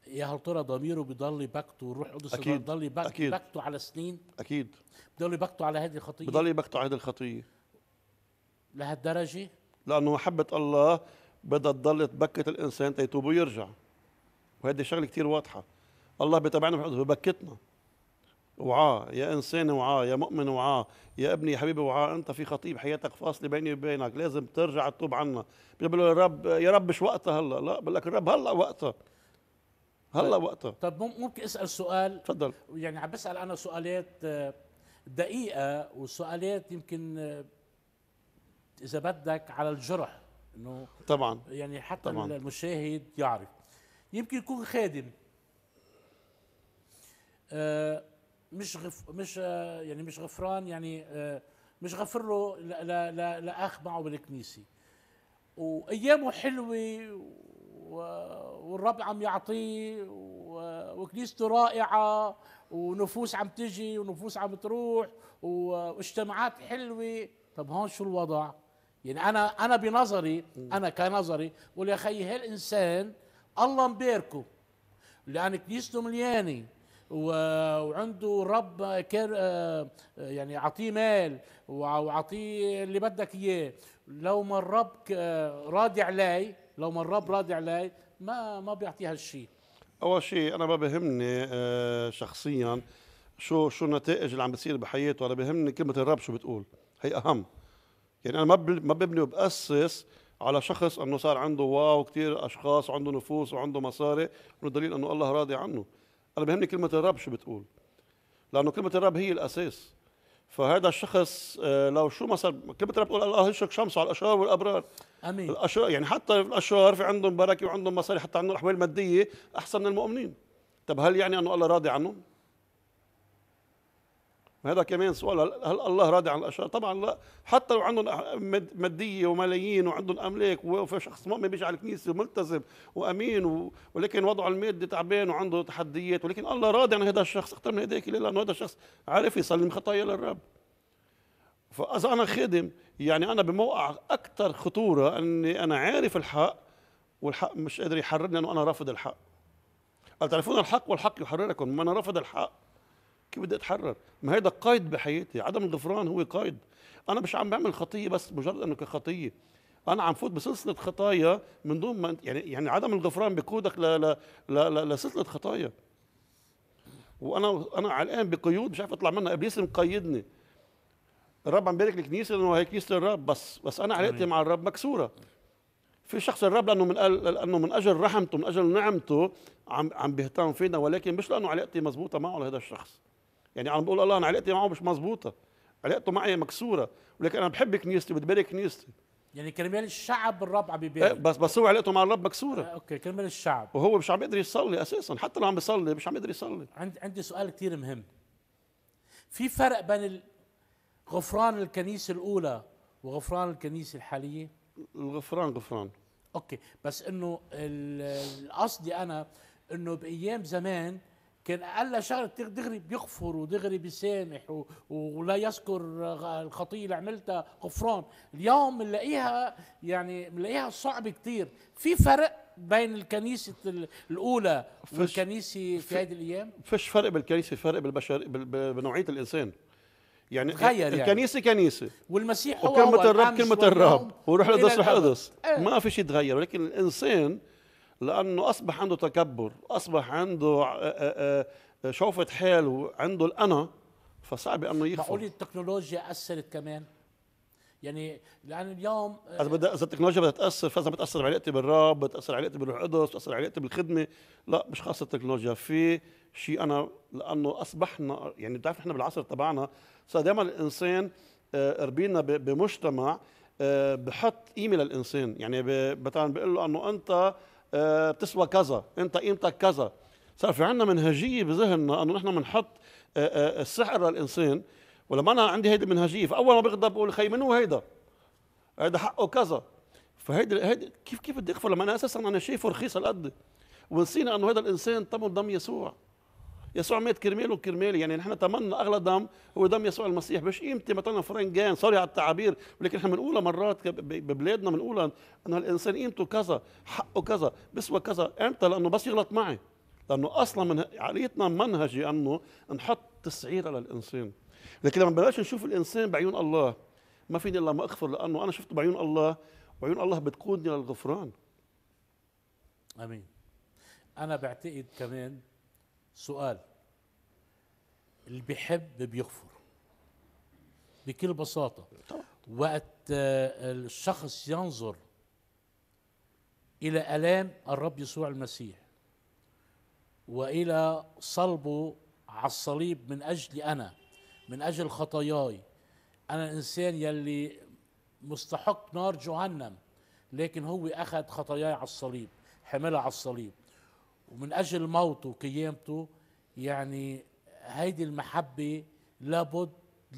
يا هل ترى ضميره بضل يبكته والروح القدس اكيد بضل يبكته على سنين اكيد بضل يبكته على هذه الخطيه بضل يبكته على هذه الخطيه لهالدرجه لانه محبه الله بدها تضل تبكت الانسان تيتوب ويرجع وهذه شغله كثير واضحه الله بيتابعنا ببكتنا وعاء يا انسان وعاء يا مؤمن وعاء يا ابني يا حبيبي وعاء انت في خطيب حياتك فاصله بيني وبينك لازم ترجع تتوب عنا بيقول له يا رب يا رب مش وقتها هلا لا بقول لك الرب هلا وقتها هلا طيب، وقتها طب ممكن اسال سؤال تفضل يعني عم بسال انا سؤالات آه، دقيقه وسؤالات يمكن آه، اذا بدك على الجرح انه طبعا يعني حتى طبعاً. المشاهد يعرف يمكن يكون خادم آه مش غف مش آه، يعني مش غفران يعني آه، مش غفر له لاخ معه بالكنيسه وايامه حلوه والرب عم يعطيه وكنيسته رائعه ونفوس عم تجي ونفوس عم تروح واجتماعات حلوه طب هون شو الوضع؟ يعني انا انا بنظري انا كنظري بقول يا خيي هالانسان الله مباركه لان كنيسته مليانه وعنده رب كر آه، يعني عطيه مال وعطيه اللي بدك اياه لو ما الرب آه، راضي علي لو ما الرب راضي علي ما ما بيعطيها هالشيء اول شيء انا ما بهمني آه، شخصيا شو شو النتائج اللي عم بتصير بحياته انا بهمني كلمه الرب شو بتقول هي اهم يعني انا ما ما ببني وباسس على شخص انه صار عنده واو كثير اشخاص وعنده نفوس وعنده مصاري والدليل انه الله راضي عنه انا بهمني كلمه الرب شو بتقول لانه كلمه الرب هي الاساس فهذا الشخص آه، لو شو مثلا كلمه الرب بتقول الله يشرق شمسه على الاشرار والابرار امين الاشرار يعني حتى الاشرار في عندهم بركه وعندهم مصاري حتى عندهم احوال ماديه احسن من المؤمنين طب هل يعني انه الله راضي عنهم وهذا كمان سؤال هل الله راضي عن الاشرار؟ طبعا لا حتى لو عندهم ماديه وملايين وعندهم املاك وفي شخص مؤمن بيجي على الكنيسه وملتزم وامين ولكن وضعه المادي تعبان وعنده تحديات ولكن الله راضي عن هذا الشخص اكثر من هذاك ليه؟ لانه هذا الشخص عارف يسلم خطايا للرب. فاذا انا خادم يعني انا بموقع اكثر خطوره اني انا عارف الحق والحق مش قادر يحررني لانه انا رافض الحق. قال تعرفون الحق والحق يحرركم، ما انا رافض الحق كيف بدي اتحرر ما هيدا قيد بحياتي عدم الغفران هو قيد انا مش عم بعمل خطيه بس مجرد انه كخطيه انا عم فوت بسلسله خطايا من دون ما يعني يعني عدم الغفران بقودك ل ل ل لسلسله خطايا وانا انا علقان بقيود مش عارف اطلع منها ابليس مقيدني الرب عم بارك الكنيسه لانه هي كنيسه الرب بس بس انا علاقتي مع الرب مكسوره في شخص الرب لانه من لانه من اجل رحمته من اجل نعمته عم عم بيهتم فينا ولكن مش لانه علاقتي مزبوطه معه لهذا الشخص يعني انا بقول الله انا علاقتي معه مش مزبوطة علاقته معي مكسوره ولكن انا بحب كنيستي وبتبارك كنيستي يعني كرمال الشعب الرب عم بيبارك إيه، بس بس هو علاقته مع الرب مكسوره آه اوكي كرمال الشعب وهو مش عم يقدر يصلي اساسا حتى لو عم بيصلي مش عم يقدر يصلي عندي عندي سؤال كثير مهم في فرق بين غفران الكنيسه الاولى وغفران الكنيسه الحاليه الغفران غفران اوكي بس انه قصدي انا انه بايام زمان كان قال شغلة دغري بيغفر ودغري بيسامح ولا يذكر الخطيه اللي عملتها غفران اليوم بنلاقيها يعني بنلاقيها صعب كتير في فرق بين الكنيسه الاولى والكنيسه في هذه الايام فش فرق بالكنيسه فرق بالبشر بنوعيه الانسان يعني تخيل يعني. الكنيسه يعني. كنيسه والمسيح هو كلمه الرب كلمه الرب وروح القدس روح القدس ما في شيء تغير ولكن الانسان لانه اصبح عنده تكبر اصبح عنده شوفة حال وعنده الانا فصعب انه يخفى معقول التكنولوجيا اثرت كمان يعني لان اليوم اذا بدأ اذا التكنولوجيا بدها تاثر فاذا بتاثر علاقتي بالرب بتاثر علاقتي بالروح القدس بتاثر علاقتي بالخدمه لا مش خاصه التكنولوجيا في شيء انا لانه اصبحنا يعني بتعرف نحن بالعصر تبعنا صار دائما الانسان ربينا بمجتمع بحط قيمه للانسان يعني مثلا بقول له انه انت آه، بتسوى كذا انت قيمتك كذا صار في عندنا منهجيه بذهننا انه نحن بنحط آه، آه، السحر للانسان ولما انا عندي هيدي المنهجيه فاول ما بغضب بقول خي منو هيدا؟ هيدا حقه كذا فهيدي هيدي كيف كيف بدي اغفر لما انا اساسا انا شايفه رخيص هالقد ونسينا انه هذا الانسان تم دم يسوع يسوع مات كرماله وكرمال يعني نحن طمنا اغلى دم هو دم يسوع المسيح باش قيمتي مثلا فرنك جان سوري على التعابير ولكن نحن بنقولها مرات ببلادنا بنقولها انه الانسان قيمته كذا حقه كذا بسوى كذا امتى لانه بس يغلط معي لانه اصلا من عقليتنا منهجي انه نحط تسعير على الانسان لكن لما بلاش نشوف الانسان بعيون الله ما فيني الا ما اغفر لانه انا شفته بعيون الله وعيون الله بتقودني للغفران امين انا بعتقد كمان سؤال اللي بيحب بيغفر بكل بساطة وقت آه، الشخص ينظر إلى ألام الرب يسوع المسيح وإلى صلبه على الصليب من أجلي أنا من أجل خطاياي أنا الإنسان يلي مستحق نار جهنم لكن هو أخذ خطاياي على الصليب حملها على الصليب ومن أجل موته وقيامته يعني هيدي المحبة لابد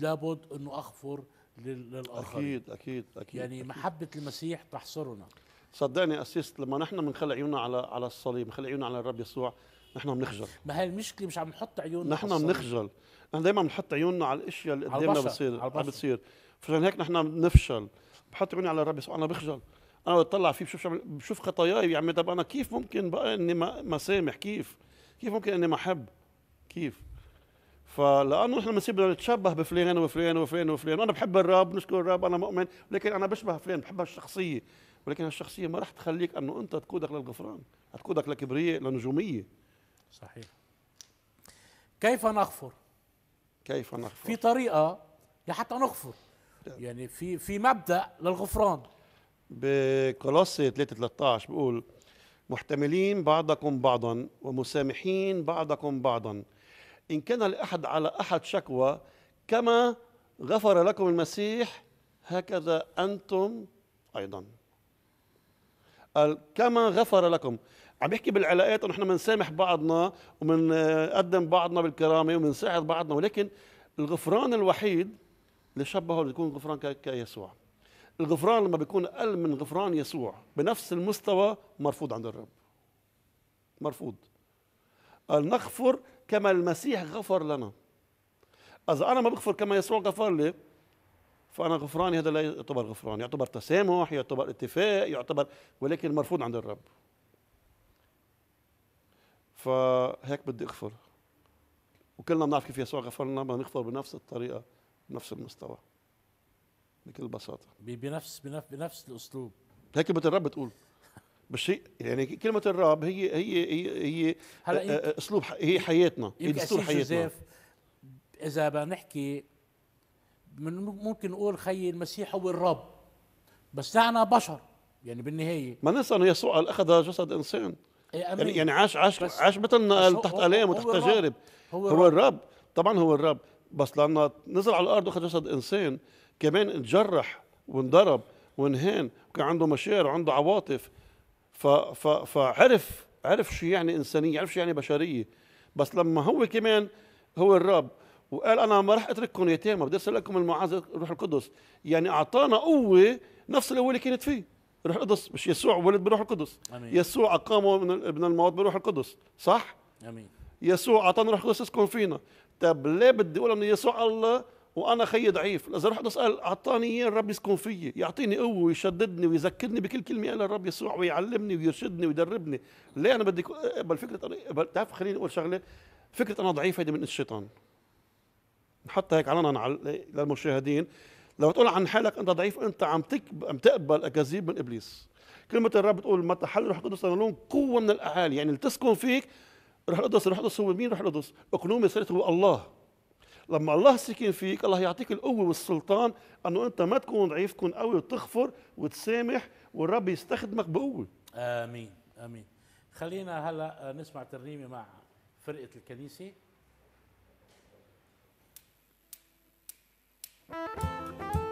لابد أنه أغفر للآخرين أكيد أكيد أكيد يعني أكيد محبة المسيح تحصرنا صدقني أسيس لما نحن بنخلي عيوننا على على الصليب بنخلي عيوننا على الرب يسوع نحن بنخجل ما هي المشكله مش عم نحط عيوننا نحن بنخجل نحن دائما بنحط عيوننا على الاشياء اللي قدامنا بتصير عم بتصير فعشان هيك نحن بنفشل بحط عيوني على الرب يسوع انا بخجل انا آه، بتطلع فيه بشوف بشوف خطاياي يعني طب انا كيف ممكن بقى اني ما سامح كيف كيف ممكن اني ما احب كيف فلانه نحن بنصير بدنا نتشبه بفلان وفلان وفلان وفلان وانا بحب الرب نشكر الرب انا مؤمن لكن انا بشبه فلان بحب هالشخصيه ولكن هالشخصيه ما راح تخليك انه انت تقودك للغفران تقودك لكبرياء لنجوميه صحيح كيف نغفر كيف نغفر في طريقه لحتى نغفر يعني في في مبدا للغفران بكولوسي 3 13 بيقول محتملين بعضكم بعضا ومسامحين بعضكم بعضا إن كان لأحد على أحد شكوى كما غفر لكم المسيح هكذا أنتم أيضا قال كما غفر لكم عم يحكي بالعلاقات ونحن بنسامح بعضنا وبنقدم بعضنا بالكرامه وبنساعد بعضنا ولكن الغفران الوحيد اللي شبهه يكون غفران كيسوع الغفران لما بيكون أقل من غفران يسوع بنفس المستوى مرفوض عند الرب مرفوض قال نغفر كما المسيح غفر لنا إذا أنا ما بغفر كما يسوع غفر لي فأنا غفراني هذا لا يعتبر غفران يعتبر تسامح يعتبر اتفاق يعتبر ولكن مرفوض عند الرب فهيك بدي أغفر وكلنا بنعرف كيف يسوع غفر لنا بدنا نغفر بنفس الطريقة بنفس المستوى بكل بساطه بنفس بنفس بنفس الاسلوب هيك كلمه الرب بتقول بالشيء يعني كلمه الرب هي هي هي, هي اسلوب هي حياتنا هي دستور حياتنا اذا بدنا من ممكن نقول خي المسيح هو الرب بس نحن بشر يعني بالنهايه ما ننسى انه يسوع اخذ جسد انسان إيه، يعني, يعني عاش عاش عاش مثل تحت الام وتحت تجارب هو, هو الرب طبعا هو الرب بس لانه نزل على الارض واخذ جسد انسان كمان اتجرح وانضرب وانهان وكان عنده مشاعر وعنده عواطف ف ف فعرف عرف شو يعني انسانيه عرف شو يعني بشريه بس لما هو كمان هو الرب وقال انا ما راح اترككم يتامى بدي ارسل لكم المعاذ الروح القدس يعني اعطانا قوه نفس القوه اللي كانت فيه الروح القدس مش يسوع ولد بالروح القدس أمين. يسوع اقامه من الموت بالروح القدس صح امين يسوع اعطانا روح القدس يسكن فينا طب ليه بدي اقول انه يسوع الله وانا خيي ضعيف اذا رحت اسال اعطاني اياه الرب يسكن في يعطيني قوه ويشددني ويذكرني بكل كلمه قالها الرب يسوع ويعلمني ويرشدني ويدربني ليه انا بدي اقبل فكره انا بتعرف خليني اقول شغله فكره انا ضعيف هيدي من الشيطان حتى هيك علنا للمشاهدين لو تقول عن حالك انت ضعيف انت عم تكب... عم تقبل اكاذيب من ابليس كلمه الرب بتقول متى حل روح القدس لهم قوه من الاعالي يعني اللي تسكن فيك روح القدس روح القدس هو مين روح القدس؟ اقنومي صرت هو الله لما الله سكن فيك الله يعطيك القوه والسلطان انه انت ما تكون ضعيف تكون قوي وتغفر وتسامح والرب يستخدمك بقوه امين امين خلينا هلا نسمع ترنيمه مع فرقه الكنيسه thank you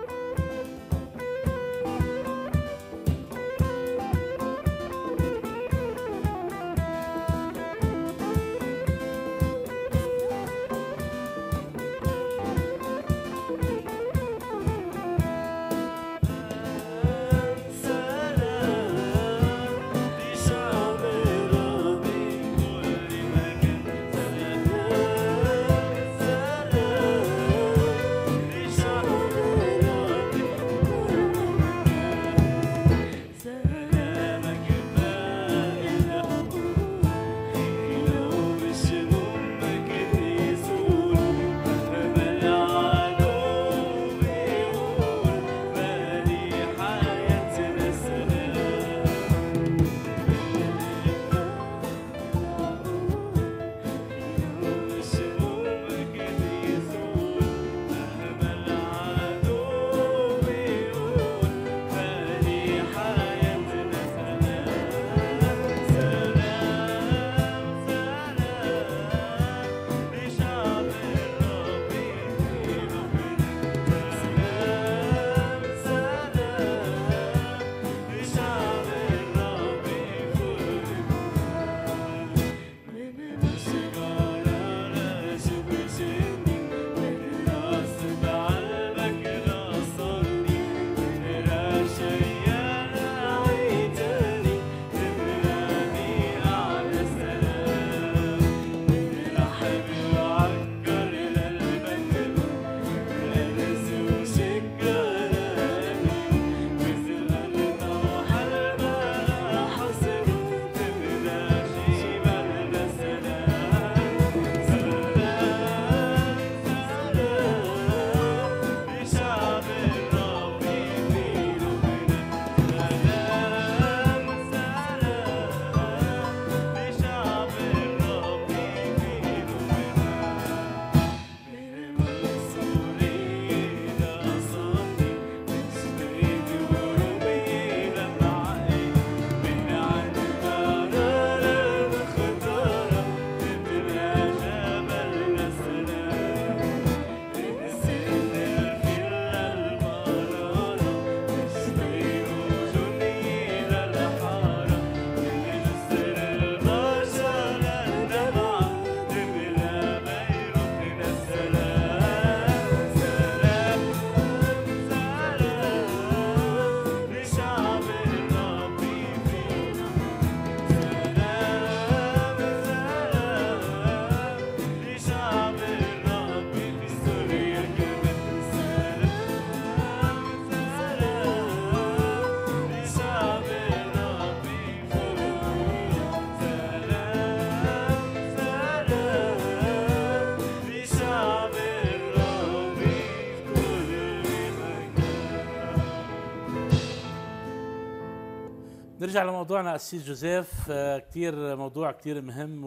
نرجع لموضوعنا السيد جوزيف آه، كثير موضوع كثير مهم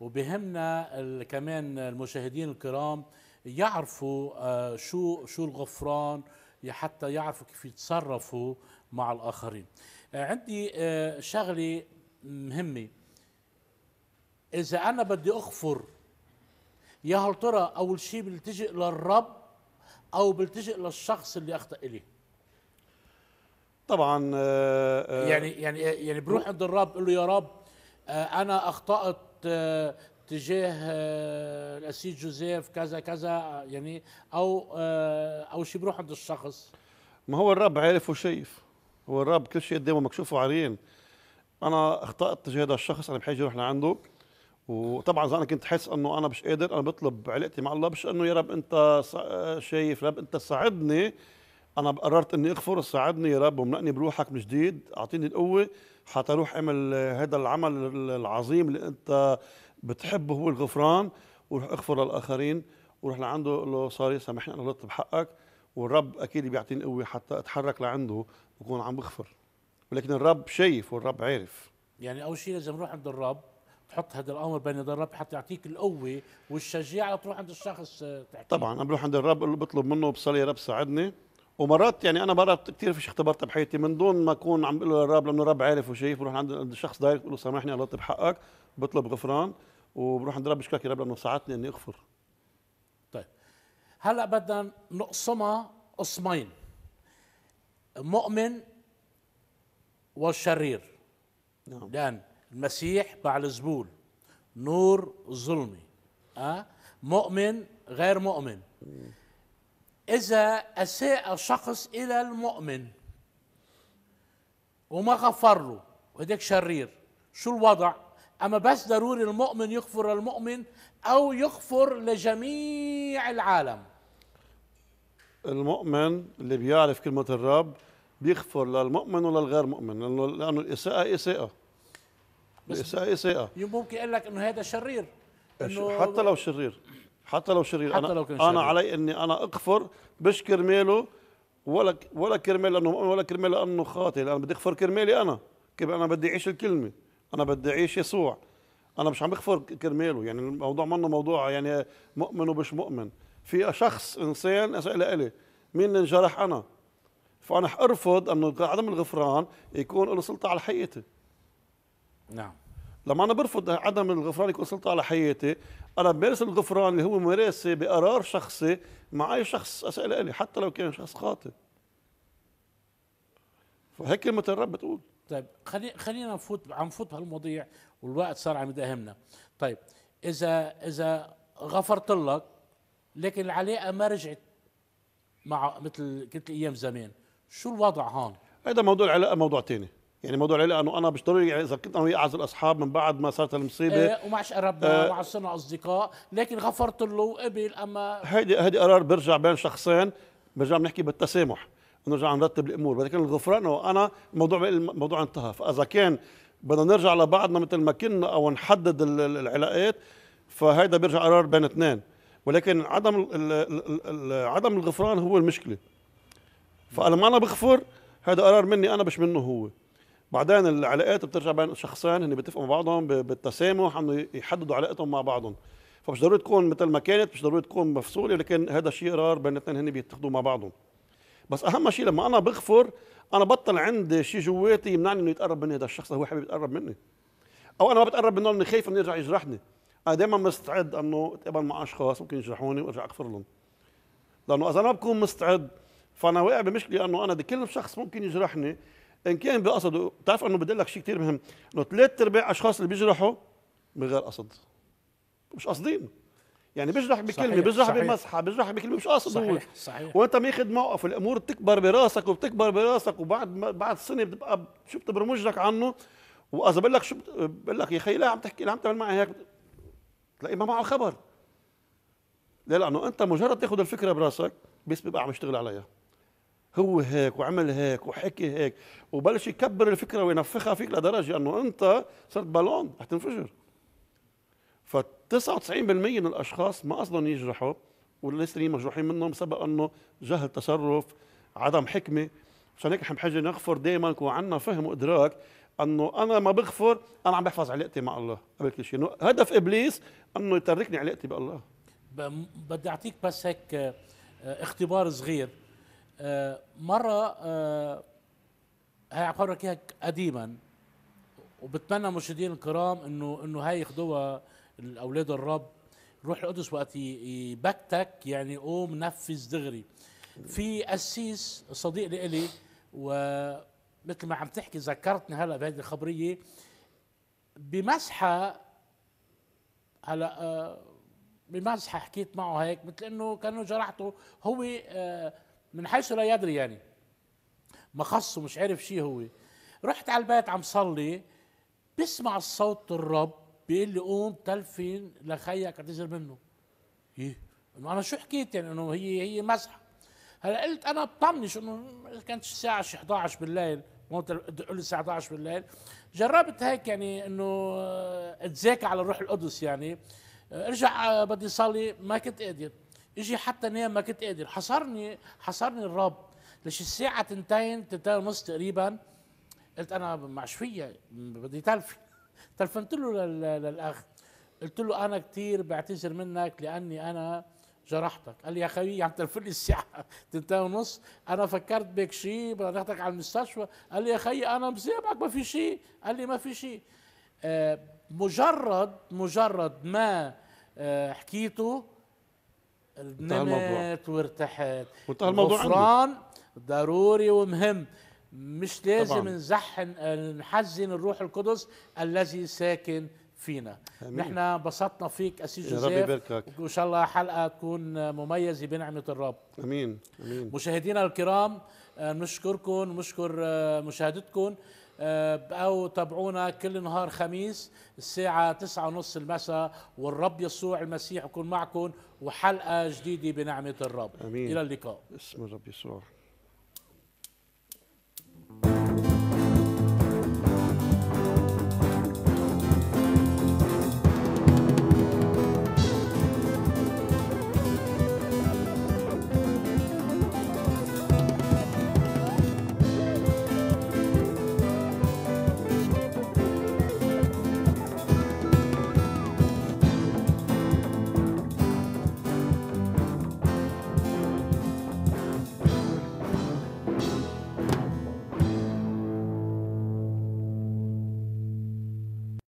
وبهمنا كمان المشاهدين الكرام يعرفوا آه، شو شو الغفران حتى يعرفوا كيف يتصرفوا مع الاخرين آه، عندي شغله مهمه اذا انا بدي اغفر يا هل ترى اول شيء بلتجئ للرب او بلتجئ للشخص اللي اخطا اليه طبعا آه، آه، يعني يعني يعني بروح عند الرب بقول له يا رب آه، انا اخطات تجاه الاسيد جوزيف كذا كذا يعني او او شيء بروح عند الشخص ما هو الرب عارف وشايف هو الرب كل شيء قدامه مكشوف وعريان انا اخطات تجاه هذا الشخص انا بحاجه اروح لعنده وطبعا اذا انا كنت حاسس انه انا مش قادر انا بطلب علاقتي مع الله مش انه يا رب انت شايف رب انت ساعدني انا قررت اني اغفر ساعدني يا رب وملقني بروحك من جديد اعطيني القوه حتى اروح اعمل هذا العمل العظيم اللي انت بتحبه هو الغفران وروح اغفر للاخرين وروح لعنده قول له سوري سامحني انا غلطت بحقك والرب اكيد بيعطيني قوه حتى اتحرك لعنده بكون عم بغفر ولكن الرب شايف والرب عارف يعني اول شيء لازم نروح عند الرب تحط هذا الامر بين يدي الرب حتى يعطيك القوه والشجاعه تروح عند الشخص آه، تحكي طبعا انا بروح عند الرب بطلب منه بصلي يا رب ساعدني ومرات يعني انا مرات كثير فيش اختبرتها بحياتي من دون ما اكون عم بقول للرب لانه الرب عارف وشايف بروح عند الشخص دايركت بقول له سامحني الله يطيب حقك بطلب غفران وبروح عند الرب بشكرك يا رب لانه ساعدتني اني اغفر طيب هلا بدنا نقسمها قسمين مؤمن والشرير نعم. لان المسيح بعد الزبول نور ظلمي أه؟ مؤمن غير مؤمن إذا أساء شخص إلى المؤمن وما غفر له وهديك شرير شو الوضع؟ أما بس ضروري المؤمن يغفر للمؤمن أو يغفر لجميع العالم المؤمن اللي بيعرف كلمة الرب بيغفر للمؤمن وللغير مؤمن لأنه, لأنه الإساءة إساءة الإساءة إساءة ممكن يقول لك إنه هذا شرير إنه حتى لو شرير حتى لو شرير حتى لو كان شرير. انا علي اني انا اغفر مش كرماله ولا ولا كرمال لانه مؤمن ولا كرمال لانه خاطئ انا بدي اغفر كرمالي انا انا بدي اعيش الكلمه انا بدي اعيش يسوع انا مش عم بغفر كرماله يعني الموضوع منه موضوع يعني مؤمن ومش مؤمن في شخص انسان اسال لي مين اللي انجرح انا فانا ارفض انه عدم الغفران يكون له سلطه على حقيقتي نعم لما انا برفض عدم الغفران يكون سلطه على حياتي انا بمارس الغفران اللي هو ممارسه بقرار شخصي مع اي شخص اسال الي حتى لو كان شخص خاطئ فهيك كلمه الرب بتقول طيب خلي خلينا نفوت عم نفوت بهالمواضيع والوقت صار عم يداهمنا طيب اذا اذا غفرت لك لكن العلاقه ما رجعت مع مثل كنت ايام زمان شو الوضع هون هذا موضوع العلاقه موضوع ثاني يعني موضوع العلاقه انه انا مش ضروري يعني اذا كنت انا وياه اعز الاصحاب من بعد ما صارت المصيبه إيه، آه ومعش قربنا آه مع صرنا اصدقاء لكن غفرت له وقبل اما هيدي هيدي قرار بيرجع بين شخصين بنرجع بنحكي بالتسامح بنرجع نرتب الامور ولكن الغفران انا الموضوع الموضوع انتهى فاذا كان بدنا نرجع لبعضنا مثل ما كنا او نحدد العلاقات فهيدا بيرجع قرار بين اثنين ولكن عدم عدم الغفران هو المشكله فانا ما انا بغفر هذا قرار مني انا مش منه هو بعدين العلاقات بترجع بين الشخصين هن بيتفقوا مع بعضهم بالتسامح انه يحددوا علاقتهم مع بعضهم فمش ضروري تكون مثل ما كانت مش ضروري تكون مفصوله لكن هذا شيء قرار بين الاثنين هن بيتخذوه مع بعضهم بس اهم شيء لما انا بغفر انا بطل عندي شيء جواتي يمنعني انه يتقرب مني هذا الشخص هو حابب يتقرب مني او انا ما بتقرب منه لاني خايف انه يرجع يجرحني انا دائما مستعد انه اتقابل مع اشخاص ممكن يجرحوني وارجع اغفر لهم لانه اذا انا بكون مستعد فانا واقع بمشكله انه انا بكل كل شخص ممكن يجرحني ان كان بقصده بتعرف انه بدي لك شيء كثير مهم انه ثلاث ارباع اشخاص اللي بيجرحوا من غير قصد مش قاصدين يعني بيجرح بكلمه بيجرح بمزحه بمسحه بيجرح بكلمه مش قاصد صحيح صحيح وانت ماخذ موقف الامور بتكبر براسك وبتكبر براسك وبعد بعد سنه بتبقى شو بتبرمج لك عنه واذا بقول لك شو بقول لك يا اخي لا عم تحكي لا عم تعمل معي هيك تلاقي ما معه خبر ليه لانه انت مجرد تاخذ الفكره براسك بس بيبقى عم يشتغل عليها هو هيك وعمل هيك وحكي هيك وبلش يكبر الفكره وينفخها فيك لدرجه انه انت صرت بالون رح تنفجر ف 99% من الاشخاص ما قصدهم يجرحوا والناس مجروحين منهم بسبب انه جهل تصرف عدم حكمه عشان هيك نحن بحاجه نغفر دائما يكون عندنا فهم وادراك انه انا ما بغفر انا عم بحفظ علاقتي مع الله قبل كل شيء هدف ابليس انه يتركني علاقتي بالله بدي اعطيك بس هيك آه، اختبار صغير آه، مره آه، هاي حقول اياها قديما وبتمنى مشاهدين الكرام انه انه هاي ياخذوها الاولاد الرب روح القدس وقت يبكتك يعني قوم نفذ دغري في قسيس صديق لي ومثل ما عم تحكي ذكرتني هلا بهذه الخبريه بمسحه هلا آه، بمسحه حكيت معه هيك مثل انه كانه جرحته هو من حيث لا يدري يعني ما خصه مش عارف شيء هو رحت على البيت عم صلي بسمع الصوت الرب بيقول لي قوم تلفين لخيك اعتذر منه ايه انه انا شو حكيت يعني انه هي هي مزحه هلا قلت انا بطنش انه كانت الساعه 11 بالليل مو تقول الساعه 11 بالليل جربت هيك يعني انه اتذاكى على الروح القدس يعني ارجع آه، بدي صلي ما كنت قادر اجي حتى نام ما كنت قادر حصرني حصرني الرب ليش الساعه تنتين تنتين ونص تقريبا قلت انا معش فيا بدي تلفي تلفنت له للاخ قلت له انا كثير بعتذر منك لاني انا جرحتك قال لي يا خوي عم لي الساعه تنتين ونص انا فكرت بك شيء بدي اخذك على المستشفى قال لي يا خي انا مسامحك ما في شيء قال لي ما في شيء آه، مجرد مجرد ما آه، حكيته نمت وارتحت وانتهى الموضوع غفران ضروري ومهم مش لازم نزحن نحزن الروح القدس الذي ساكن فينا أمين. نحن بسطنا فيك اسي جوزيف وان شاء الله حلقه تكون مميزه بنعمه الرب امين امين مشاهدينا الكرام آه، نشكركم نشكر آه، مشاهدتكم آه، أو تابعونا كل نهار خميس الساعة تسعة ونص المساء والرب يسوع المسيح يكون معكم وحلقة جديدة بنعمة الرب أمين. إلى اللقاء اسم الرب يسوع